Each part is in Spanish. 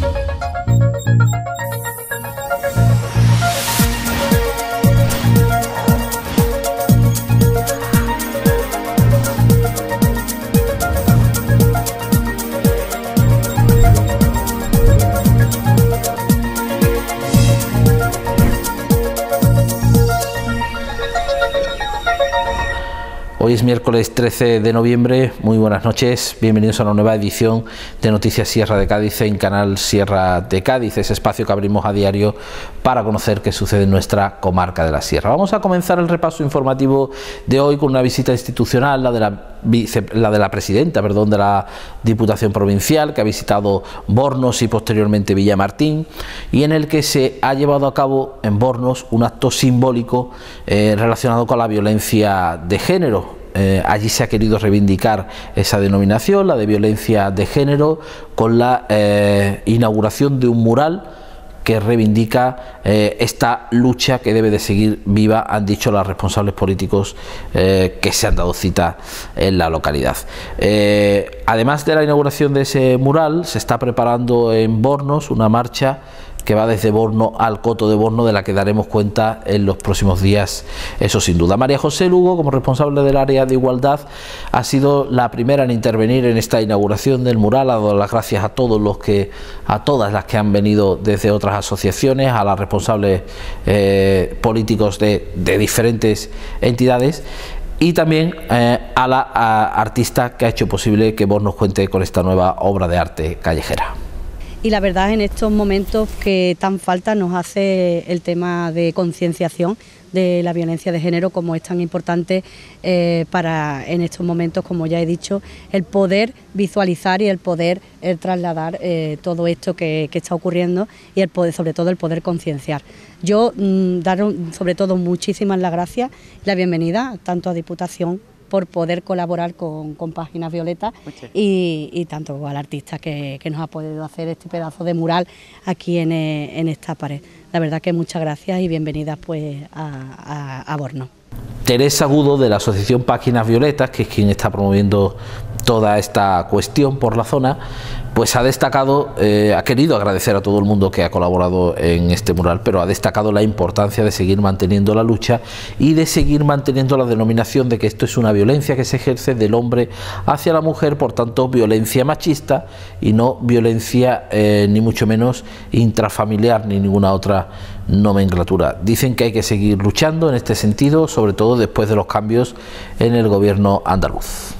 thank you Hoy es miércoles 13 de noviembre, muy buenas noches, bienvenidos a una nueva edición de Noticias Sierra de Cádiz en Canal Sierra de Cádiz, ese espacio que abrimos a diario para conocer qué sucede en nuestra comarca de la Sierra. Vamos a comenzar el repaso informativo de hoy con una visita institucional, la de la, la, de la presidenta perdón, de la Diputación Provincial, que ha visitado Bornos y posteriormente Villamartín, y en el que se ha llevado a cabo en Bornos un acto simbólico eh, relacionado con la violencia de género eh, allí se ha querido reivindicar esa denominación, la de violencia de género, con la eh, inauguración de un mural que reivindica eh, esta lucha que debe de seguir viva, han dicho los responsables políticos que se han dado cita en la localidad. además de la inauguración de ese mural, se está preparando en Bornos una marcha que va desde Borno al Coto de Borno, de la que daremos cuenta en los próximos días, eso sin duda. María José Lugo, como responsable del área de igualdad, ha sido la primera en intervenir en esta inauguración del mural, ha dado las gracias a todos los que, a todas las que han venido desde otras asociaciones, a las responsables eh, políticos de, diferentes entidades y también eh, a la artista que ha hecho posible que Borno cuente con esta nueva obra de arte callejera y la verdad en estos momentos que tan falta nos hace el tema de concienciación de la violencia de género como es tan importante eh, para en estos momentos, como ya he dicho, el poder visualizar y el poder eh, trasladar eh, todo esto que, está ocurriendo y el poder, sobre todo el poder concienciar. Yo mm, dar sobre todo muchísimas las gracias y la bienvenida tanto a Diputación por poder colaborar con, Páginas Violetas y, y, tanto al artista que, que, nos ha podido hacer este pedazo de mural aquí en, eh, en esta pared. La verdad que muchas gracias y bienvenidas pues a, a, Borno. Teresa Agudo de la Asociación Páginas Violetas, que es quien está promoviendo toda esta cuestión por la zona, pues ha destacado, eh, ha querido agradecer a todo el mundo que ha colaborado en este mural, pero ha destacado la importancia de seguir manteniendo la lucha y de seguir manteniendo la denominación de que esto es una violencia que se ejerce del hombre hacia la mujer, por tanto violencia machista y no violencia eh, ni mucho menos intrafamiliar ni ninguna otra nomenclatura. Dicen que hay que seguir luchando en este sentido, sobre todo después de los cambios en el gobierno andaluz.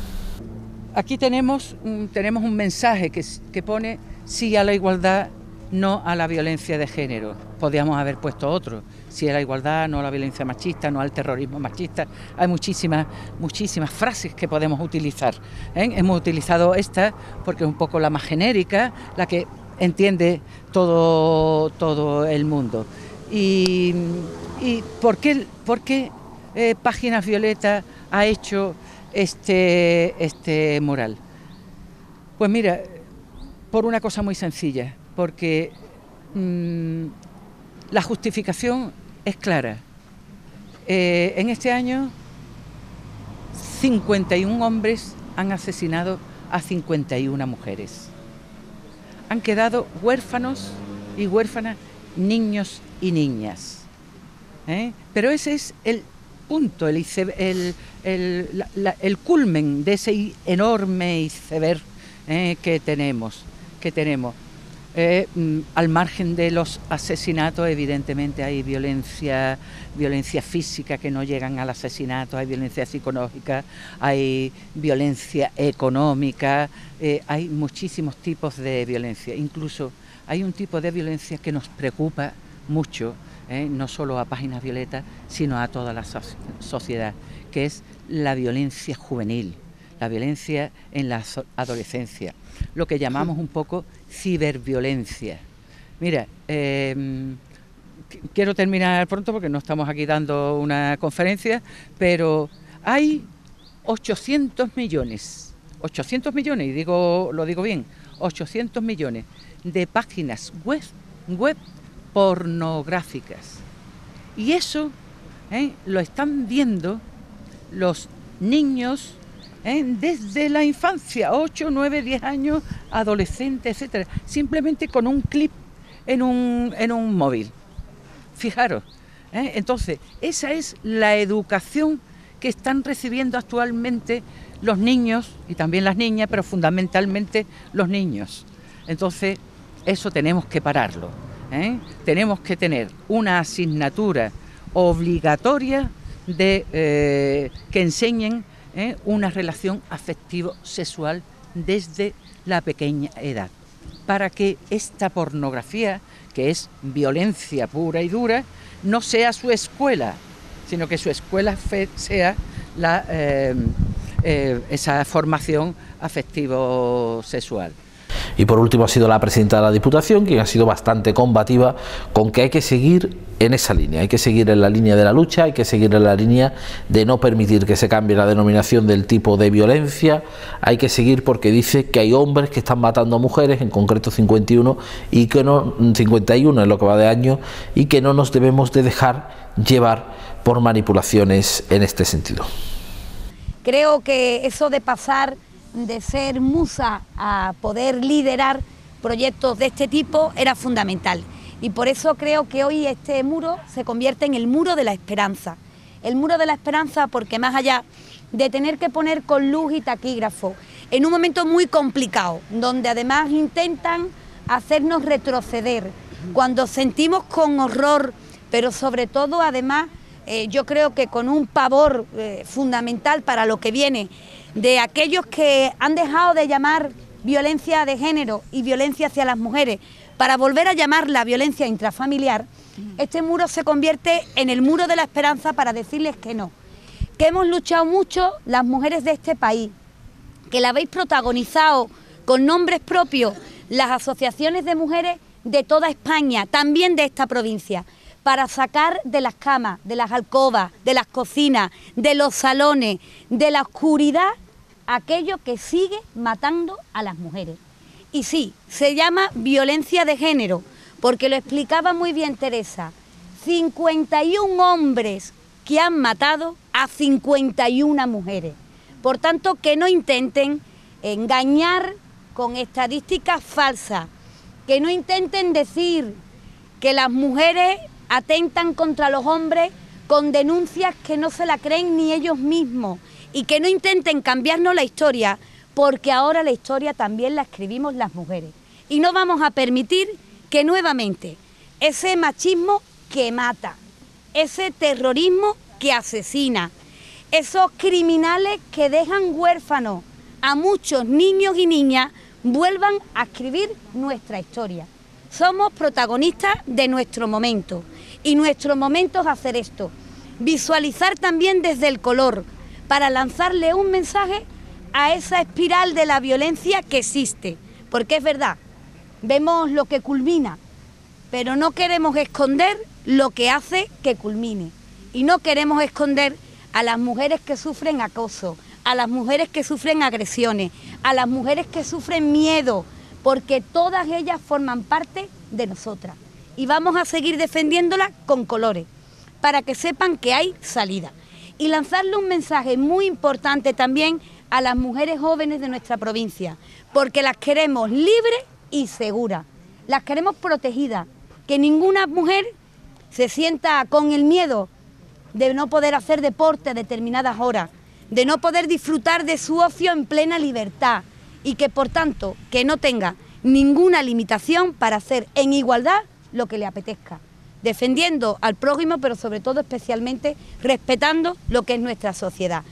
Aquí tenemos, un, tenemos un mensaje que, pone sí a la igualdad, no a la violencia de género. Podríamos haber puesto otro, sí a la igualdad, no a la violencia machista, no al terrorismo machista. Hay muchísimas, muchísimas frases que podemos utilizar. ¿eh? Hemos utilizado esta porque es un poco la más genérica, la que entiende todo, todo el mundo. ¿Y, por qué, por qué eh, Páginas Violeta ha hecho este, este moral? Pues mira, por una cosa muy sencilla, porque mm, la justificación es clara. Eh, en este año, 51 hombres han asesinado a 51 mujeres. Han quedado huérfanos y huérfanas, niños y niñas. ¿eh? Pero ese es el punto, el, el, el, culmen de ese enorme iceberg eh, que tenemos. Que tenemos. Eh, mm, al margen de los asesinatos, evidentemente hay violencia, violencia física que no llegan al asesinato, hay violencia psicológica, hay violencia económica, eh, hay muchísimos tipos de violencia. Incluso hay un tipo de violencia que nos preocupa mucho, eh, no solo a Páginas Violetas, sino a toda la sociedad, que es la violencia juvenil, la violencia en la adolescencia, lo que llamamos un poco ciberviolencia. Mira, em, quiero terminar pronto porque no estamos aquí dando una conferencia, pero hay 800 millones, 800 millones, y digo, lo digo bien, 800 millones de páginas web, web pornográficas. Y eso ¿eh? lo están viendo los niños ¿eh? desde la infancia, 8, 9, 10 años, adolescentes, etcétera... Simplemente con un clip en un, móvil. Fijaros. ¿eh? Entonces, esa es la educación que están recibiendo actualmente los niños y también las niñas, pero fundamentalmente los niños. Entonces, eso tenemos que pararlo. ¿eh? Tenemos que tener una asignatura obligatoria de eh, que enseñen eh, una relación afectivo-sexual desde la pequeña edad, para que esta pornografía, que es violencia pura y dura, no sea su escuela, sino que su escuela sea eh, esa formación afectivo-sexual. Y por último ha sido la presidenta de la Diputación, quien ha sido bastante combativa con que hay que seguir en esa línea, hay que seguir en la línea de la lucha, hay que seguir en la línea de no permitir que se cambie la denominación del tipo de violencia, hay que seguir porque dice que hay hombres que están matando a mujeres, en concreto 51 y que no 51 es lo que va de año y que no nos debemos de dejar llevar por manipulaciones en este sentido. Creo que eso de pasar de ser musa a poder liderar proyectos de este tipo era fundamental. Y por eso creo que hoy este muro se convierte en el muro de la esperanza. El muro de la esperanza porque más allá de tener que poner con luz y taquígrafo, en un momento muy complicado, donde además intentan hacernos retroceder, cuando sentimos con horror, pero sobre todo además eh, yo creo que con un pavor eh, fundamental para lo que viene, de aquellos que han dejado de llamar violencia de género y violencia hacia las mujeres para volver a llamarla violencia intrafamiliar, este muro se convierte en el muro de la esperanza para decirles que no, que hemos luchado mucho las mujeres de este país, que la habéis protagonizado con nombres propios las asociaciones de mujeres de toda España, también de esta provincia para sacar de las camas, de las alcobas, de las cocinas, de los salones, de la oscuridad, aquello que sigue matando a las mujeres. Y sí, se llama violencia de género, porque lo explicaba muy bien Teresa. 51 hombres que han matado a 51 mujeres. Por tanto, que no intenten engañar con estadísticas falsas, que no intenten decir que las mujeres atentan contra los hombres con denuncias que no se la creen ni ellos mismos y que no intenten cambiarnos la historia, porque ahora la historia también la escribimos las mujeres. Y no vamos a permitir que nuevamente ese machismo que mata, ese terrorismo que asesina, esos criminales que dejan huérfanos a muchos niños y niñas vuelvan a escribir nuestra historia. Somos protagonistas de nuestro momento y nuestro momento es hacer esto, visualizar también desde el color para lanzarle un mensaje a esa espiral de la violencia que existe, porque es verdad, vemos lo que culmina, pero no queremos esconder lo que hace que culmine y no queremos esconder a las mujeres que sufren acoso, a las mujeres que sufren agresiones, a las mujeres que sufren miedo, porque todas ellas forman parte de nosotras y vamos a seguir defendiéndolas con colores para que sepan que hay salida. Y lanzarle un mensaje muy importante también a las mujeres jóvenes de nuestra provincia, porque las queremos libres y seguras, las queremos protegidas, que ninguna mujer se sienta con el miedo de no poder hacer deporte a determinadas horas, de no poder disfrutar de su ocio en plena libertad y que por tanto que no tenga ninguna limitación para hacer en igualdad lo que le apetezca, defendiendo al prójimo pero sobre todo especialmente respetando lo que es nuestra sociedad.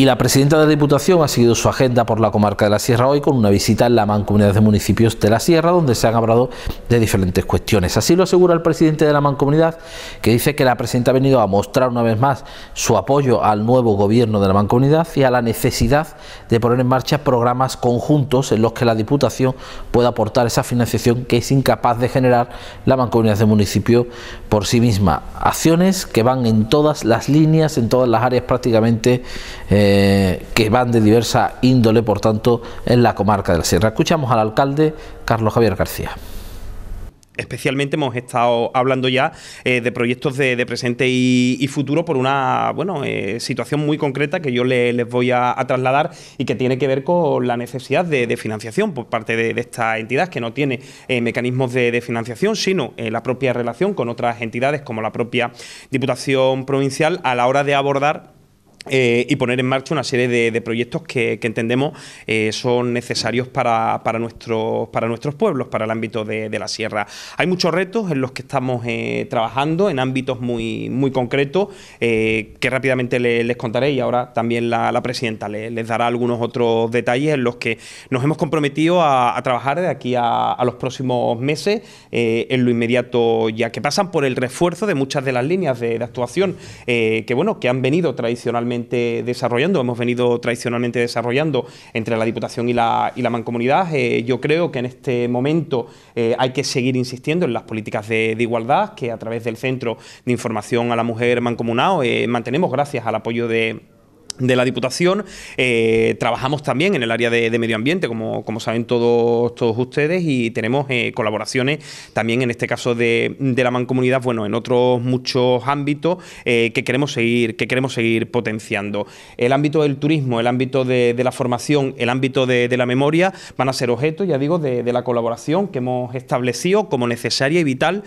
Y la presidenta de la Diputación ha seguido su agenda por la comarca de la Sierra hoy con una visita en la mancomunidad de municipios de la Sierra, donde se han hablado de diferentes cuestiones. Así lo asegura el presidente de la mancomunidad, que dice que la presidenta ha venido a mostrar una vez más su apoyo al nuevo gobierno de la mancomunidad y a la necesidad de poner en marcha programas conjuntos en los que la Diputación pueda aportar esa financiación que es incapaz de generar la mancomunidad de municipios por sí misma. Acciones que van en todas las líneas, en todas las áreas prácticamente. Eh, eh, que van de diversa índole, por tanto, en la comarca de la Sierra. Escuchamos al alcalde Carlos Javier García especialmente hemos estado hablando ya eh, de proyectos de, presente y, futuro por una bueno eh, situación muy concreta que yo les voy a, trasladar y que tiene que ver con la necesidad de, financiación por parte de, esta entidad que no tiene mecanismos de, financiación sino la propia relación con otras entidades como la propia Diputación Provincial a la hora de abordar eh, y poner en marcha una serie de, proyectos que, entendemos eh, son necesarios para, nuestros, para nuestros pueblos, para el ámbito de, la sierra. Hay muchos retos en los que estamos eh, trabajando en ámbitos muy, muy concretos que rápidamente les, contaré y ahora también la, presidenta les, dará algunos otros detalles en los que nos hemos comprometido a, trabajar de aquí a, los próximos meses en lo inmediato ya que pasan por el refuerzo de muchas de las líneas de, de actuación que bueno que han venido tradicionalmente desarrollando, hemos venido tradicionalmente desarrollando entre la Diputación y la, Mancomunidad. Eh, yo creo que en este momento eh, hay que seguir insistiendo en las políticas de, de, igualdad que a través del Centro de Información a la Mujer Mancomunado eh, mantenemos gracias al apoyo de de la Diputación. Eh, trabajamos también en el área de, medio ambiente, como, como, saben todos, todos ustedes, y tenemos eh, colaboraciones también en este caso de, la mancomunidad, bueno, en otros muchos ámbitos eh, que, queremos seguir, que queremos seguir potenciando. El ámbito del turismo, el ámbito de, la formación, el ámbito de, la memoria van a ser objeto, ya digo, de, la colaboración que hemos establecido como necesaria y vital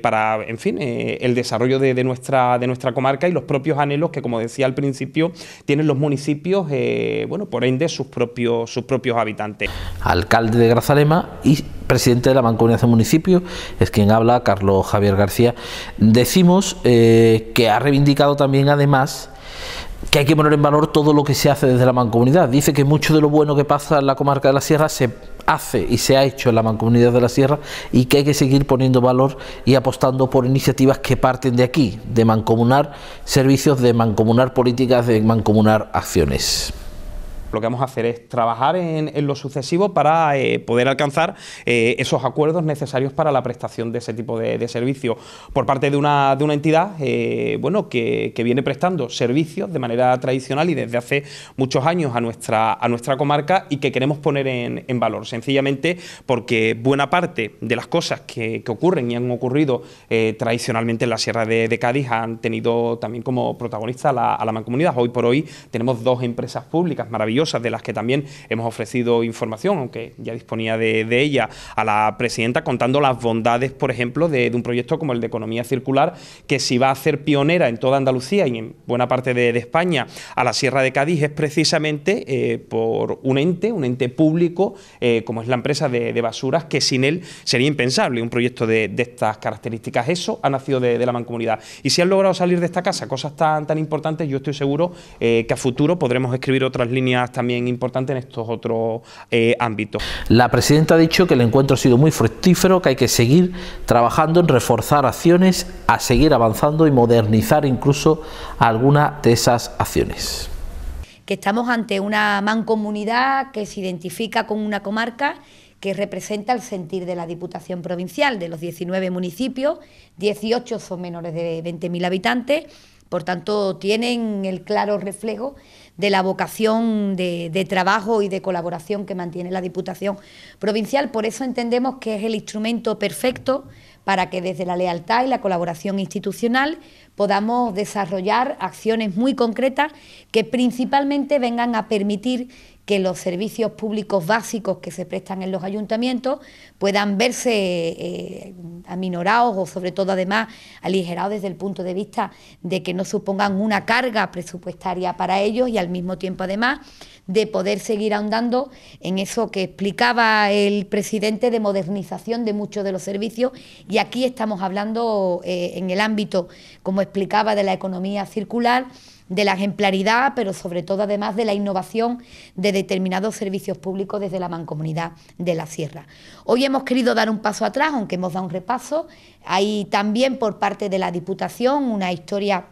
para, en fin, el desarrollo de, nuestra, de nuestra comarca y los propios anhelos que, como decía al principio, tienen los municipios, eh, bueno, por ende, sus propios, sus propios habitantes. Alcalde de Grazalema y presidente de la Mancomunidad de Municipios, es quien habla, Carlos Javier García. Decimos eh, que ha reivindicado también, además, que hay que poner en valor todo lo que se hace desde la mancomunidad. Dice que mucho de lo bueno que pasa en la comarca de la Sierra se hace y se ha hecho en la Mancomunidad de la Sierra y que hay que seguir poniendo valor y apostando por iniciativas que parten de aquí, de mancomunar servicios, de mancomunar políticas, de mancomunar acciones lo que vamos a hacer es trabajar en, lo sucesivo para eh, poder alcanzar eh, esos acuerdos necesarios para la prestación de ese tipo de, de servicio por parte de una, de una entidad eh, bueno, que, viene prestando servicios de manera tradicional y desde hace muchos años a nuestra, a nuestra comarca y que queremos poner en, valor, sencillamente porque buena parte de las cosas que, ocurren y han ocurrido tradicionalmente en la Sierra de, Cádiz han tenido también como protagonista a la, a la mancomunidad. Hoy por hoy tenemos dos empresas públicas maravillosas de las que también hemos ofrecido información, aunque ya disponía de, ella, a la presidenta contando las bondades, por ejemplo, de, un proyecto como el de economía circular, que si va a ser pionera en toda Andalucía y en buena parte de, España a la Sierra de Cádiz, es precisamente eh, por un ente, un ente público, eh, como es la empresa de, basuras, que sin él sería impensable un proyecto de, estas características. Eso ha nacido de, la mancomunidad. Y si han logrado salir de esta casa cosas tan, tan importantes, yo estoy seguro eh, que a futuro podremos escribir otras líneas también importante en estos otros eh, ámbitos. La presidenta ha dicho que el encuentro ha sido muy fructífero, que hay que seguir trabajando en reforzar acciones, a seguir avanzando y modernizar incluso algunas de esas acciones que estamos ante una mancomunidad que se identifica con una comarca que representa el sentir de la Diputación Provincial de los 19 municipios, 18 son menores de 20.000 habitantes, por tanto tienen el claro reflejo de la vocación de, trabajo y de colaboración que mantiene la Diputación Provincial. Por eso entendemos que es el instrumento perfecto para que desde la lealtad y la colaboración institucional podamos desarrollar acciones muy concretas que principalmente vengan a permitir que los servicios públicos básicos que se prestan en los ayuntamientos puedan verse eh, aminorados o sobre todo además aligerados desde el punto de vista de que no supongan una carga presupuestaria para ellos y al mismo tiempo además de poder seguir ahondando en eso que explicaba el presidente de modernización de muchos de los servicios y aquí estamos hablando eh, en el ámbito, como explicaba, de la economía circular de la ejemplaridad, pero sobre todo además de la innovación de determinados servicios públicos desde la mancomunidad de la Sierra. Hoy hemos querido dar un paso atrás, aunque hemos dado un repaso. Hay también por parte de la Diputación una historia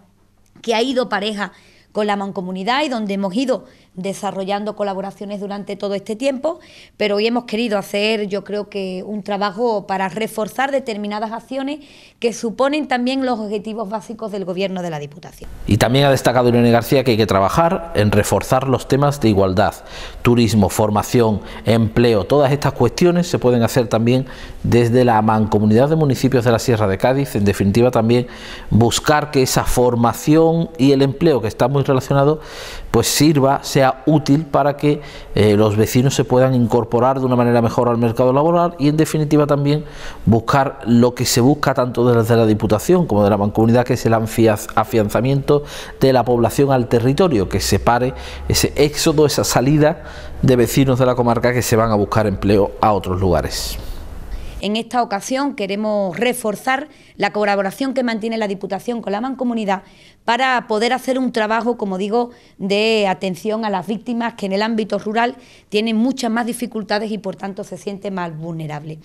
que ha ido pareja con la mancomunidad y donde hemos ido desarrollando colaboraciones durante todo este tiempo, pero hoy hemos querido hacer, yo creo que, un trabajo para reforzar determinadas acciones que suponen también los objetivos básicos del Gobierno de la Diputación. Y también ha destacado Irene García que hay que trabajar en reforzar los temas de igualdad, turismo, formación, empleo, todas estas cuestiones se pueden hacer también desde la mancomunidad de municipios de la Sierra de Cádiz, en definitiva también buscar que esa formación y el empleo, que está muy relacionado, pues sirva, sea útil para que eh, los vecinos se puedan incorporar de una manera mejor al mercado laboral y en definitiva también buscar lo que se busca tanto desde la Diputación como de la Mancomunidad, que es el afianzamiento de la población al territorio, que se pare ese éxodo, esa salida de vecinos de la comarca que se van a buscar empleo a otros lugares. En esta ocasión queremos reforzar la colaboración que mantiene la Diputación con la Mancomunidad para poder hacer un trabajo, como digo, de atención a las víctimas que en el ámbito rural tienen muchas más dificultades y por tanto se sienten más vulnerables.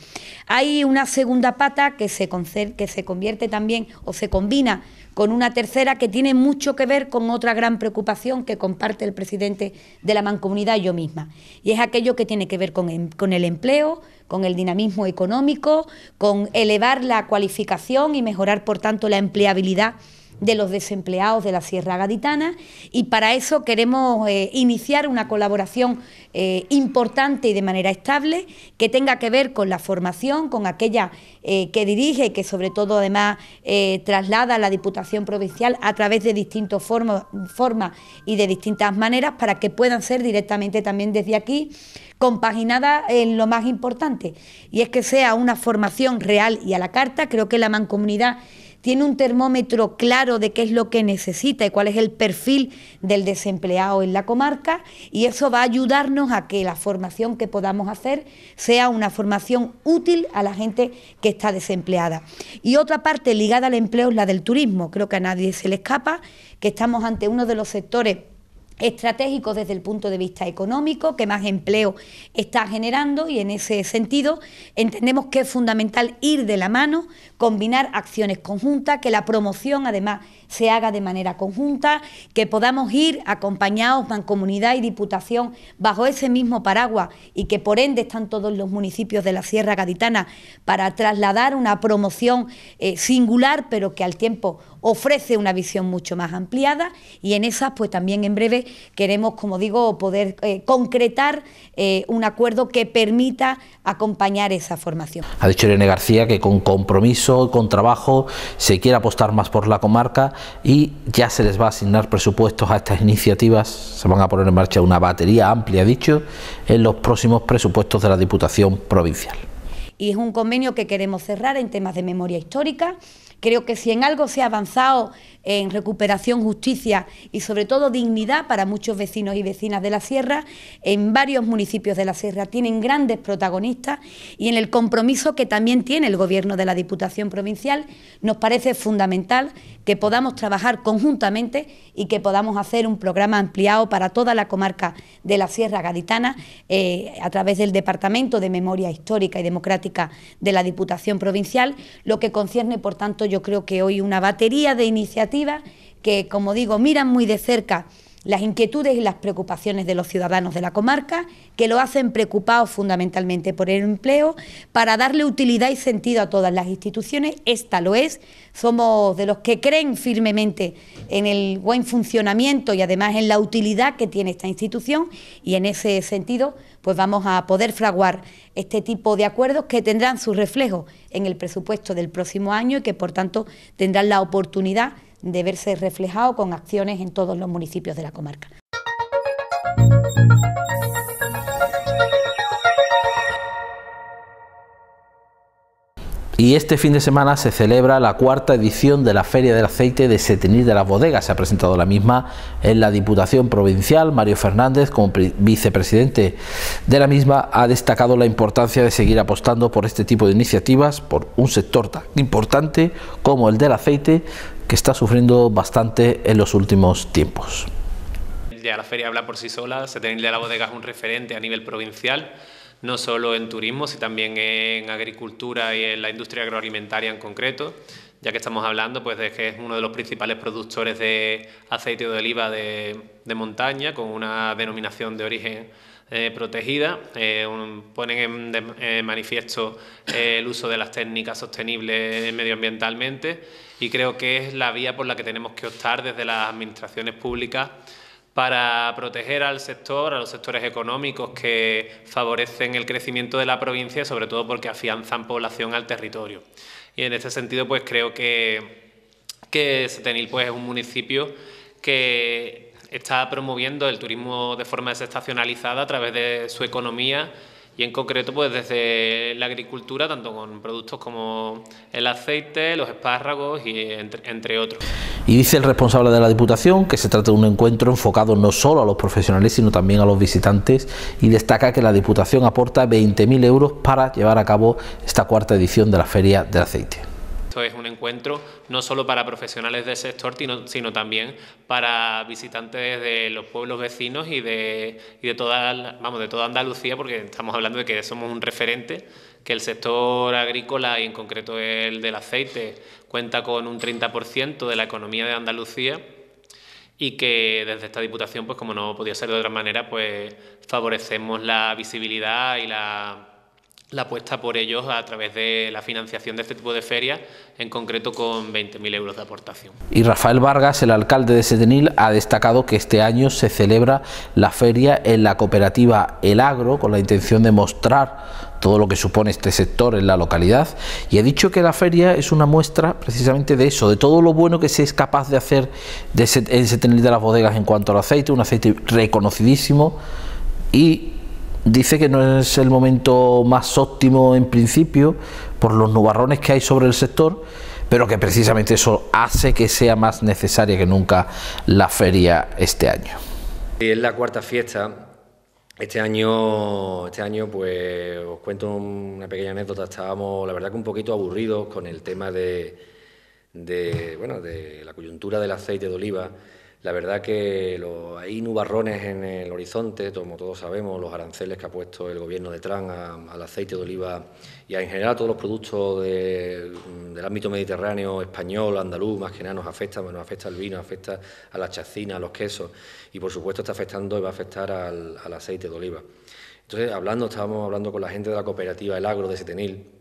Hay una segunda pata que se, que se convierte también o se combina con una tercera que tiene mucho que ver con otra gran preocupación que comparte el presidente de la mancomunidad y yo misma. Y es aquello que tiene que ver con, em, con el empleo, con el dinamismo económico, con elevar la cualificación y mejorar, por tanto, la empleabilidad de los desempleados de la Sierra Gaditana y para eso queremos eh, iniciar una colaboración eh, importante y de manera estable que tenga que ver con la formación, con aquella eh, que dirige y que sobre todo además traslada a la Diputación Provincial a través de distintas formas y de distintas maneras para que puedan ser directamente también desde aquí ...compaginadas en lo más importante y es que sea una formación real y a la carta, creo que la mancomunidad tiene un termómetro claro de qué es lo que necesita y cuál es el perfil del desempleado en la comarca y eso va a ayudarnos a que la formación que podamos hacer sea una formación útil a la gente que está desempleada. Y otra parte ligada al empleo es la del turismo, creo que a nadie se le escapa que estamos ante uno de los sectores estratégico desde el punto de vista económico, que más empleo está generando y en ese sentido entendemos que es fundamental ir de la mano, combinar acciones conjuntas, que la promoción además se haga de manera conjunta, que podamos ir acompañados, comunidad y diputación, bajo ese mismo paraguas y que por ende están todos los municipios de la Sierra Gaditana para trasladar una promoción eh, singular, pero que al tiempo ofrece una visión mucho más ampliada y en esas pues también en breve queremos, como digo, poder eh, concretar eh, un acuerdo que permita acompañar esa formación. Ha dicho Irene García que con compromiso, con trabajo, se quiere apostar más por la comarca y ya se les va a asignar presupuestos a estas iniciativas, se van a poner en marcha una batería amplia, dicho, en los próximos presupuestos de la Diputación Provincial. Y es un convenio que queremos cerrar en temas de memoria histórica, Creo que si en algo se ha avanzado en recuperación, justicia y sobre todo dignidad para muchos vecinos y vecinas de la Sierra, en varios municipios de la Sierra. Tienen grandes protagonistas y en el compromiso que también tiene el Gobierno de la Diputación Provincial, nos parece fundamental que podamos trabajar conjuntamente y que podamos hacer un programa ampliado para toda la comarca de la Sierra Gaditana eh, a través del Departamento de Memoria Histórica y Democrática de la Diputación Provincial, lo que concierne, por tanto, yo creo que hoy una batería de iniciativas que, como digo, miran muy de cerca las inquietudes y las preocupaciones de los ciudadanos de la comarca, que lo hacen preocupados fundamentalmente por el empleo, para darle utilidad y sentido a todas las instituciones. Esta lo es. Somos de los que creen firmemente en el buen funcionamiento y además en la utilidad que tiene esta institución y en ese sentido pues vamos a poder fraguar este tipo de acuerdos que tendrán su reflejo en el presupuesto del próximo año y que por tanto tendrán la oportunidad de verse reflejado con acciones en todos los municipios de la comarca. Y este fin de semana se celebra la cuarta edición de la Feria del Aceite de Setenil de las Bodegas. Se ha presentado la misma en la Diputación Provincial. Mario Fernández, como vicepresidente de la misma, ha destacado la importancia de seguir apostando por este tipo de iniciativas, por un sector tan importante como el del aceite, que está sufriendo bastante en los últimos tiempos. Ya la feria habla por sí sola, ...se tiene de la Bodega es un referente a nivel provincial, no solo en turismo, sino también en agricultura y en la industria agroalimentaria en concreto, ya que estamos hablando pues, de que es uno de los principales productores de aceite de oliva de, montaña, con una denominación de origen eh, protegida, eh, ponen en manifiesto eh, el uso de las técnicas sostenibles medioambientalmente y creo que es la vía por la que tenemos que optar desde las administraciones públicas para proteger al sector, a los sectores económicos que favorecen el crecimiento de la provincia, sobre todo porque afianzan población al territorio. Y en este sentido, pues creo que, que Setenil pues, es un municipio que está promoviendo el turismo de forma desestacionalizada a través de su economía y en concreto pues desde la agricultura, tanto con productos como el aceite, los espárragos y entre, entre, otros. Y dice el responsable de la Diputación que se trata de un encuentro enfocado no solo a los profesionales, sino también a los visitantes y destaca que la Diputación aporta 20.000 euros para llevar a cabo esta cuarta edición de la Feria del Aceite. Esto es un encuentro no solo para profesionales del sector, sino, también para visitantes de los pueblos vecinos y de, y toda, vamos, de toda Andalucía, porque estamos hablando de que somos un referente, que el sector agrícola y en concreto el del aceite cuenta con un 30% de la economía de Andalucía y que desde esta Diputación, pues como no podía ser de otra manera, pues favorecemos la visibilidad y la la apuesta por ellos a través de la financiación de este tipo de ferias, en concreto con 20.000 euros de aportación. Y Rafael Vargas, el alcalde de Setenil, ha destacado que este año se celebra la feria en la cooperativa El Agro, con la intención de mostrar todo lo que supone este sector en la localidad, y ha dicho que la feria es una muestra precisamente de eso, de todo lo bueno que se es capaz de hacer de en Setenil de las bodegas en cuanto al aceite, un aceite reconocidísimo y Dice que no es el momento más óptimo en principio por los nubarrones que hay sobre el sector, pero que precisamente eso hace que sea más necesaria que nunca la feria este año. Es la cuarta fiesta. Este año, este año, pues os cuento una pequeña anécdota. Estábamos, la verdad, que un poquito aburridos con el tema de, bueno, de la coyuntura del aceite de oliva la verdad que hay nubarrones en el horizonte, como todos sabemos, los aranceles que ha puesto el gobierno de Trump al aceite de oliva y a, en general a todos los productos del ámbito mediterráneo, español, andaluz, más que nada nos afecta, nos afecta al vino, afecta a la chacina, a los quesos y por supuesto está afectando y va a afectar al, al aceite de oliva. Entonces, hablando, estábamos hablando con la gente de la cooperativa El Agro de Setenil,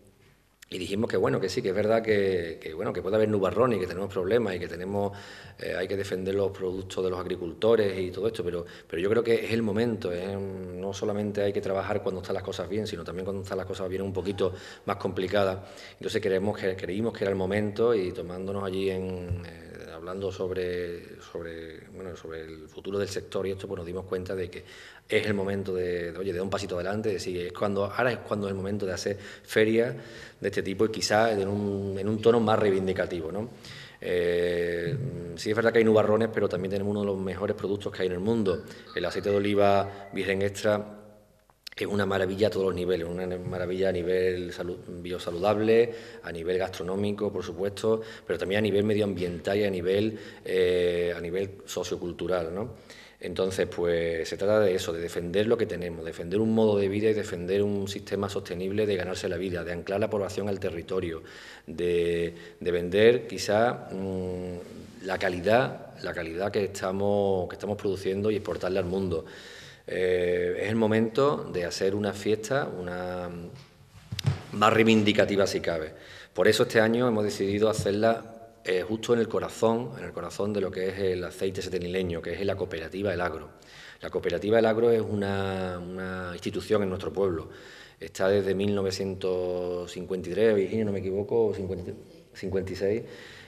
y dijimos que bueno, que sí, que es verdad que, bueno, que puede haber nubarrón y que tenemos problemas y que tenemos eh, hay que defender los productos de los agricultores y todo esto, pero, pero yo creo que es el momento, no solamente hay que trabajar cuando están las cosas bien, sino también cuando están las cosas bien un poquito más complicadas. Entonces creemos que creímos que era el momento y tomándonos allí en eh, hablando sobre, sobre, bueno, sobre el futuro del sector y esto, pues nos dimos cuenta de que es el momento de, oye, de un pasito adelante, decir, es cuando, ahora es cuando es el momento de hacer ferias de este tipo y quizás en un, tono más reivindicativo, ¿no? Eh, sí es verdad que hay nubarrones, pero también tenemos uno de los mejores productos que hay en el mundo. El aceite de oliva virgen extra es una maravilla a todos los niveles, una maravilla a nivel biosaludable, a nivel gastronómico, por supuesto, pero también a nivel medioambiental y a nivel, eh, a nivel sociocultural, ¿no? Entonces, pues se trata de eso, de defender lo que tenemos, defender un modo de vida y defender un sistema sostenible de ganarse la vida, de anclar la población al territorio, de, vender quizá mm, la calidad, la calidad que estamos, que estamos produciendo y exportarla al mundo. Eh, es el momento de hacer una fiesta, una más reivindicativa si cabe. Por eso este año hemos decidido hacerla eh, justo en el corazón, en el corazón de lo que es el aceite setenileño, que es la cooperativa El Agro. La cooperativa El Agro es una, institución en nuestro pueblo. Está desde 1953, Virginia, no me equivoco, 56,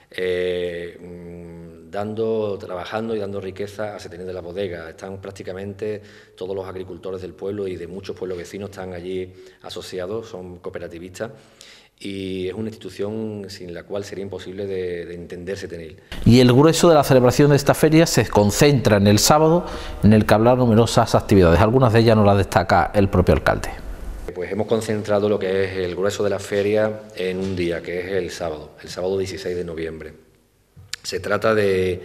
eh, mm, dando, trabajando y dando riqueza a Setenil de la Bodega. Están prácticamente todos los agricultores del pueblo y de muchos pueblos vecinos están allí asociados, son cooperativistas y es una institución sin la cual sería imposible de, entenderse tener. Y el grueso de la celebración de esta feria se concentra en el sábado, en el que habrá numerosas actividades. Algunas de ellas nos las destaca el propio alcalde. Pues hemos concentrado lo que es el grueso de la feria en un día, que es el sábado, el sábado 16 de noviembre. Se trata de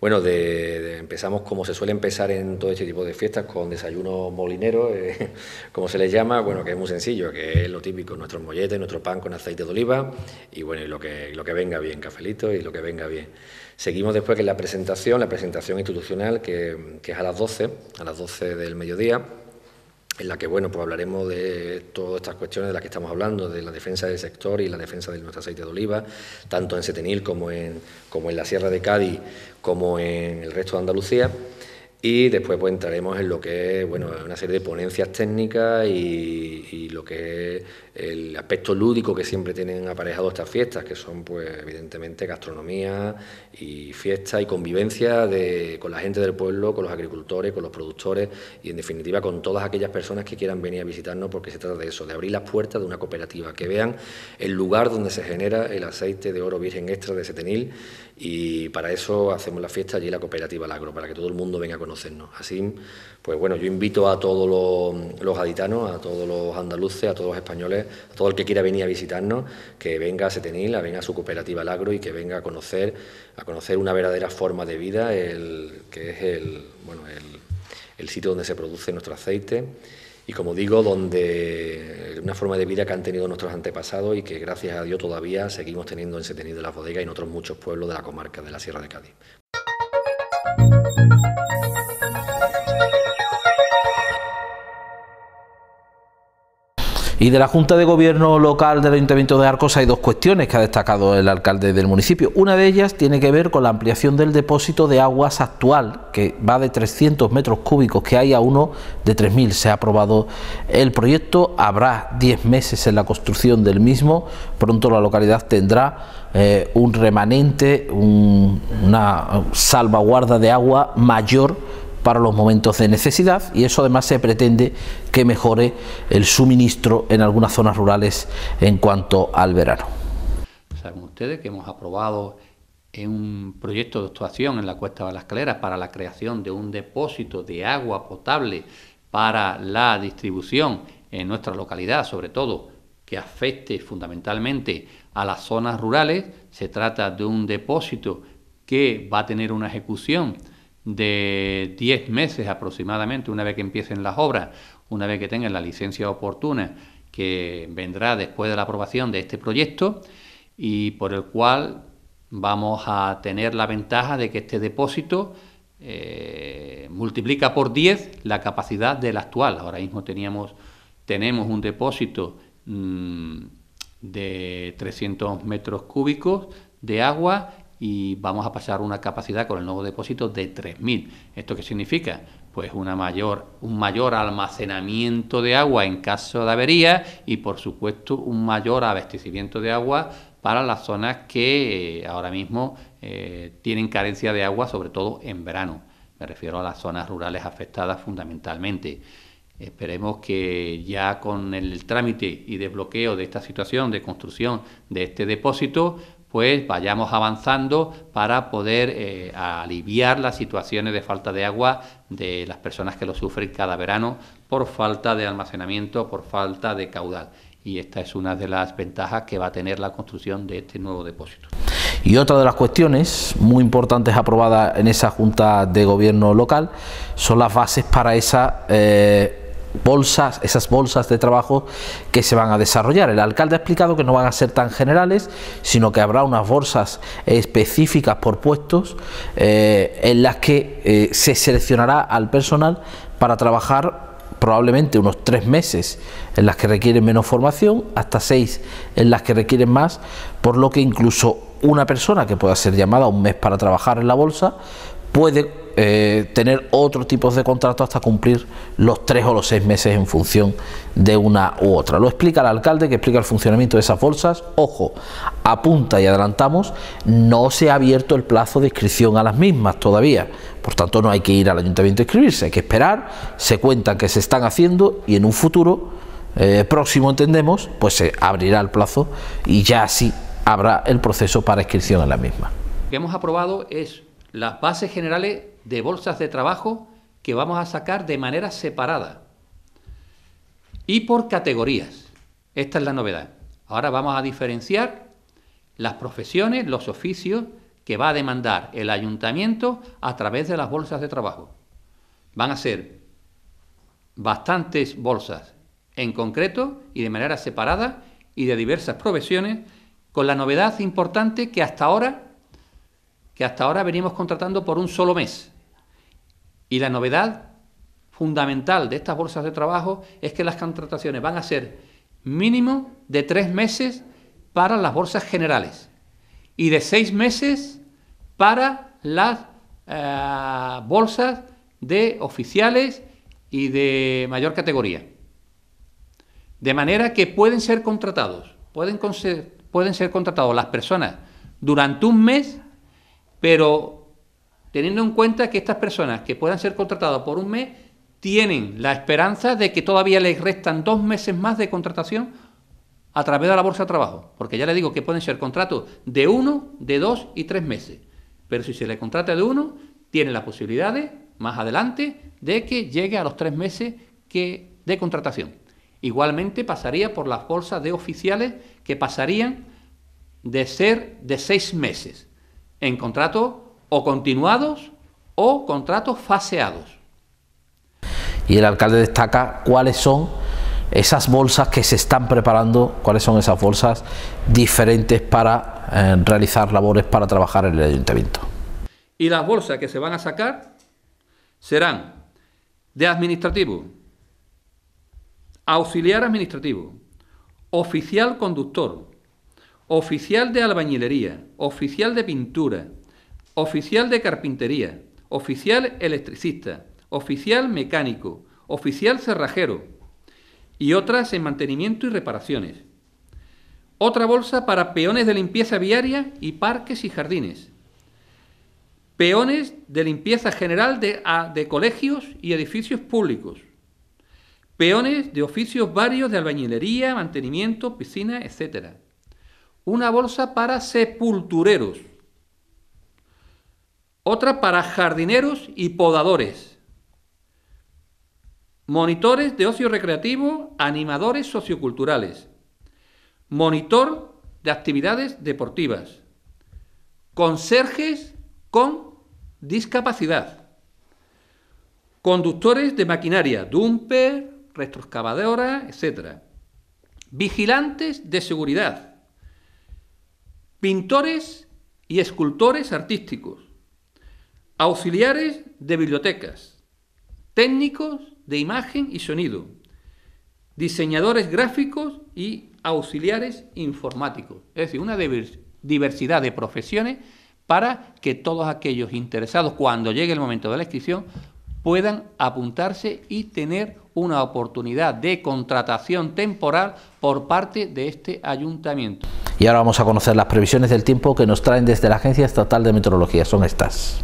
bueno, de, empezamos como se suele empezar en todo este tipo de fiestas, con desayuno molinero, eh, como se les llama, bueno, que es muy sencillo, que es lo típico, nuestros molletes, nuestro pan con aceite de oliva y bueno, lo que, lo que venga bien, cafelito y lo que venga bien. Seguimos después que la presentación, la presentación institucional, que, que es a las 12, a las 12 del mediodía, en la que bueno, pues hablaremos de todas estas cuestiones de las que estamos hablando, de la defensa del sector y la defensa de nuestro aceite de oliva, tanto en Setenil como en, como en la Sierra de Cádiz, como en el resto de Andalucía. Y después pues entraremos en lo que es bueno, una serie de ponencias técnicas y, lo que es el aspecto lúdico que siempre tienen aparejado estas fiestas, que son pues evidentemente gastronomía y fiesta y convivencia de, con la gente del pueblo, con los agricultores, con los productores y en definitiva con todas aquellas personas que quieran venir a visitarnos porque se trata de eso, de abrir las puertas de una cooperativa, que vean el lugar donde se genera el aceite de oro virgen extra de Setenil y para eso hacemos la fiesta allí en la cooperativa Lagro, para que todo el mundo venga a conocernos. Así, pues bueno, yo invito a todos los, aditanos... a todos los andaluces, a todos los españoles, a todo el que quiera venir a visitarnos, que venga a Setenil, a venga a su cooperativa Lagro y que venga a conocer, a conocer una verdadera forma de vida, que es el, bueno, el sitio donde se produce nuestro aceite y como digo, donde una forma de vida que han tenido nuestros antepasados y que gracias a Dios todavía seguimos teniendo en Setenido de la Bodega y en otros muchos pueblos de la comarca de la Sierra de Cádiz. Y de la Junta de Gobierno local del Ayuntamiento de Arcos hay dos cuestiones que ha destacado el alcalde del municipio. Una de ellas tiene que ver con la ampliación del depósito de aguas actual, que va de 300 metros cúbicos que hay a uno de 3.000. Se ha aprobado el proyecto, habrá 10 meses en la construcción del mismo, pronto la localidad tendrá eh, un remanente, una salvaguarda de agua mayor para los momentos de necesidad y eso además se pretende que mejore el suministro en algunas zonas rurales en cuanto al verano. Saben ustedes que hemos aprobado un proyecto de actuación en la Cuesta de las Caleras para la creación de un depósito de agua potable para la distribución en nuestra localidad, sobre todo que afecte fundamentalmente a las zonas rurales. Se trata de un depósito que va a tener una ejecución de 10 meses aproximadamente, una vez que empiecen las obras, una vez que tengan la licencia oportuna, que vendrá después de la aprobación de este proyecto y por el cual vamos a tener la ventaja de que este depósito eh, multiplica por 10 la capacidad del actual. Ahora mismo teníamos, tenemos un depósito mm, de 300 metros cúbicos de agua y vamos a pasar una capacidad con el nuevo depósito de 3.000. ¿Esto qué significa? Pues una mayor, un mayor almacenamiento de agua en caso de avería y por supuesto un mayor abastecimiento de agua para las zonas que eh, ahora mismo eh, tienen carencia de agua, sobre todo en verano. Me refiero a las zonas rurales afectadas fundamentalmente. Esperemos que ya con el trámite y desbloqueo de esta situación de construcción de este depósito, pues vayamos avanzando para poder eh, aliviar las situaciones de falta de agua de las personas que lo sufren cada verano por falta de almacenamiento, por falta de caudal. Y esta es una de las ventajas que va a tener la construcción de este nuevo depósito. Y otra de las cuestiones muy importantes aprobadas en esa Junta de Gobierno local son las bases para esa... Eh, bolsas, esas bolsas de trabajo que se van a desarrollar. El alcalde ha explicado que no van a ser tan generales, sino que habrá unas bolsas específicas por puestos eh, en las que eh, se seleccionará al personal para trabajar probablemente unos tres meses en las que requieren menos formación, hasta seis en las que requieren más, por lo que incluso una persona que pueda ser llamada un mes para trabajar en la bolsa puede eh, tener otros tipos de contratos hasta cumplir los tres o los seis meses en función de una u otra. Lo explica el alcalde que explica el funcionamiento de esas bolsas. Ojo, apunta y adelantamos, no se ha abierto el plazo de inscripción a las mismas todavía. Por tanto, no hay que ir al ayuntamiento a inscribirse, hay que esperar, se cuenta que se están haciendo y en un futuro eh, próximo, entendemos, pues se abrirá el plazo y ya así habrá el proceso para inscripción a las mismas. Lo que hemos aprobado es las bases generales de bolsas de trabajo que vamos a sacar de manera separada y por categorías. Esta es la novedad. Ahora vamos a diferenciar las profesiones, los oficios que va a demandar el ayuntamiento a través de las bolsas de trabajo. Van a ser bastantes bolsas en concreto y de manera separada y de diversas profesiones, con la novedad importante que hasta ahora que hasta ahora venimos contratando por un solo mes. Y la novedad fundamental de estas bolsas de trabajo es que las contrataciones van a ser mínimo de tres meses para las bolsas generales y de seis meses para las eh, bolsas de oficiales y de mayor categoría. De manera que pueden ser contratados, pueden, pueden ser contratados las personas durante un mes pero teniendo en cuenta que estas personas que puedan ser contratadas por un mes tienen la esperanza de que todavía les restan dos meses más de contratación a través de la bolsa de trabajo, porque ya le digo que pueden ser contratos de uno, de dos y tres meses, pero si se le contrata de uno, tienen las posibilidades más adelante de que llegue a los tres meses que, de contratación. Igualmente pasaría por las bolsas de oficiales que pasarían de ser de seis meses en contratos o continuados o contratos faseados. Y el alcalde destaca cuáles son esas bolsas que se están preparando, cuáles son esas bolsas diferentes para eh, realizar labores para trabajar en el ayuntamiento. Y las bolsas que se van a sacar serán de administrativo, auxiliar administrativo, oficial conductor, oficial de albañilería, oficial de pintura, oficial de carpintería, oficial electricista, oficial mecánico, oficial cerrajero y otras en mantenimiento y reparaciones. Otra bolsa para peones de limpieza viaria y parques y jardines. Peones de limpieza general de, de colegios y edificios públicos. Peones de oficios varios de albañilería, mantenimiento, piscina, etcétera una bolsa para sepultureros, otra para jardineros y podadores, monitores de ocio recreativo, animadores socioculturales, monitor de actividades deportivas, conserjes con discapacidad, conductores de maquinaria, dumper, retroexcavadora, etc., vigilantes de seguridad, pintores y escultores artísticos, auxiliares de bibliotecas, técnicos de imagen y sonido, diseñadores gráficos y auxiliares informáticos. Es decir, una diversidad de profesiones para que todos aquellos interesados, cuando llegue el momento de la inscripción, puedan apuntarse y tener una oportunidad de contratación temporal por parte de este ayuntamiento. Y ahora vamos a conocer las previsiones del tiempo que nos traen desde la Agencia Estatal de Meteorología. Son estas.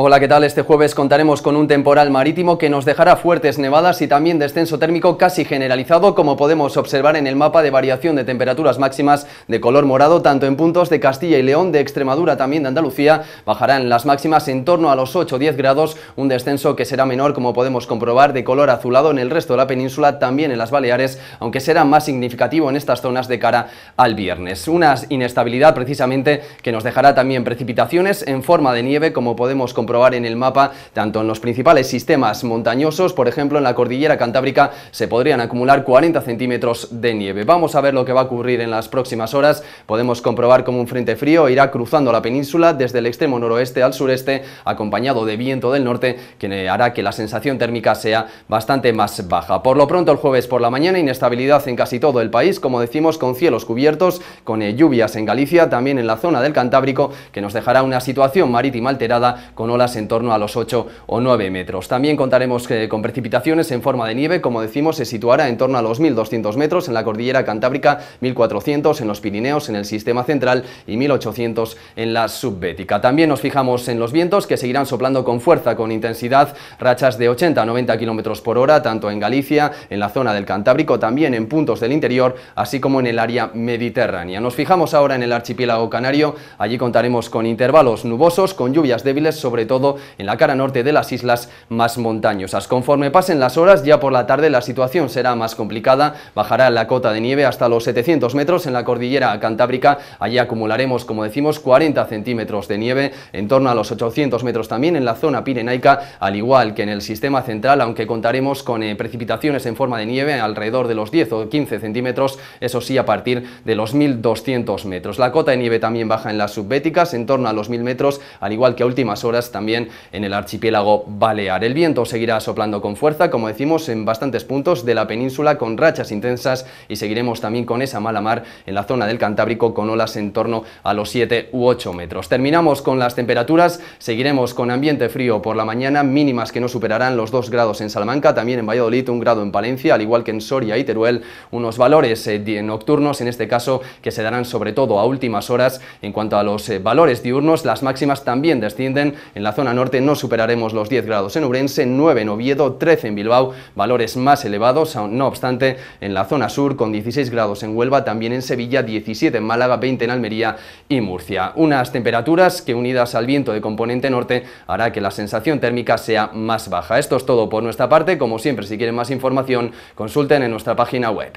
Hola, ¿qué tal? Este jueves contaremos con un temporal marítimo que nos dejará fuertes nevadas y también descenso térmico casi generalizado, como podemos observar en el mapa de variación de temperaturas máximas de color morado, tanto en puntos de Castilla y León, de Extremadura, también de Andalucía. Bajarán las máximas en torno a los 8-10 grados, un descenso que será menor, como podemos comprobar, de color azulado en el resto de la península, también en las Baleares, aunque será más significativo en estas zonas de cara al viernes. Una inestabilidad, precisamente, que nos dejará también precipitaciones en forma de nieve, como podemos comprobar comprobar en el mapa, tanto en los principales sistemas montañosos, por ejemplo en la cordillera cantábrica se podrían acumular 40 centímetros de nieve. Vamos a ver lo que va a ocurrir en las próximas horas. Podemos comprobar cómo un frente frío irá cruzando la península desde el extremo noroeste al sureste, acompañado de viento del norte, que hará que la sensación térmica sea bastante más baja. Por lo pronto, el jueves por la mañana, inestabilidad en casi todo el país, como decimos, con cielos cubiertos, con eh, lluvias en Galicia, también en la zona del Cantábrico, que nos dejará una situación marítima alterada con en torno a los 8 o 9 metros. También contaremos eh, con precipitaciones en forma de nieve, como decimos, se situará en torno a los 1.200 metros en la cordillera Cantábrica, 1.400 en los Pirineos, en el sistema central y 1.800 en la subbética. También nos fijamos en los vientos que seguirán soplando con fuerza, con intensidad, rachas de 80 a 90 kilómetros por hora, tanto en Galicia, en la zona del Cantábrico, también en puntos del interior, así como en el área mediterránea. Nos fijamos ahora en el archipiélago canario, allí contaremos con intervalos nubosos, con lluvias débiles, sobre todo en la cara norte de las islas más montañosas. Conforme pasen las horas, ya por la tarde la situación será más complicada, bajará la cota de nieve hasta los 700 metros en la cordillera cantábrica, allí acumularemos, como decimos, 40 centímetros de nieve, en torno a los 800 metros también en la zona pirenaica, al igual que en el sistema central, aunque contaremos con eh, precipitaciones en forma de nieve alrededor de los 10 o 15 centímetros, eso sí a partir de los 1200 metros. La cota de nieve también baja en las subbéticas, en torno a los 1000 metros, al igual que a últimas horas también en el archipiélago Balear. El viento seguirá soplando con fuerza, como decimos, en bastantes puntos de la península con rachas intensas y seguiremos también con esa mala mar en la zona del Cantábrico con olas en torno a los 7 u 8 metros. Terminamos con las temperaturas, seguiremos con ambiente frío por la mañana, mínimas que no superarán los 2 grados en Salamanca, también en Valladolid un grado en Palencia, al igual que en Soria y Teruel, unos valores eh, nocturnos, en este caso, que se darán sobre todo a últimas horas. En cuanto a los eh, valores diurnos, las máximas también descienden en la la zona norte no superaremos los 10 grados en Urense, 9 en Oviedo, 13 en Bilbao, valores más elevados, no obstante, en la zona sur con 16 grados en Huelva, también en Sevilla, 17 en Málaga, 20 en Almería y Murcia. Unas temperaturas que unidas al viento de componente norte hará que la sensación térmica sea más baja. Esto es todo por nuestra parte, como siempre si quieren más información consulten en nuestra página web.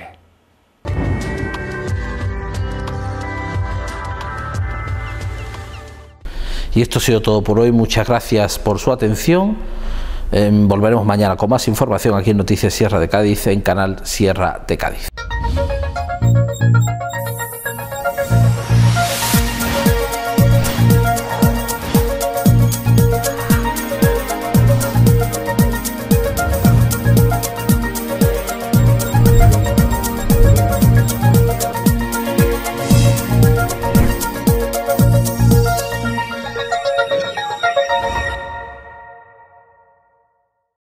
Y esto ha sido todo por hoy. Muchas gracias por su atención. Em, volveremos mañana con más información aquí en Noticias Sierra de Cádiz, en Canal Sierra de Cádiz.